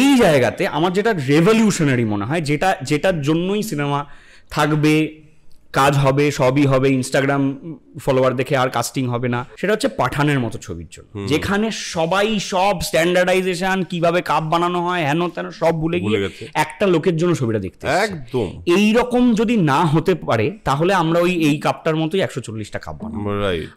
এই জায়গাতে আমার যেটা রেভলিউশনারি মনে হয় যেটা যেটার জন্যই সিনেমা থাকবে কাজ হবে সবই হবে ইনস্টাগ্রাম ফলোয়ার দেখে আর কাস্টিং হবে না সেটা হচ্ছে পাঠানের মতো ছবির জন্য যেখানে সবাই সব স্ট্যান্ডার্ডাইজেশন কিভাবে কাপ বানানো হয় হেন তেন সব ভুলে গিয়ে একটা লোকের জন্য ছবিটা দেখতে একদম এই রকম যদি না হতে পারে তাহলে আমরা ওই এই কাপটার মতোই একশো চল্লিশটা কাপ বানাবো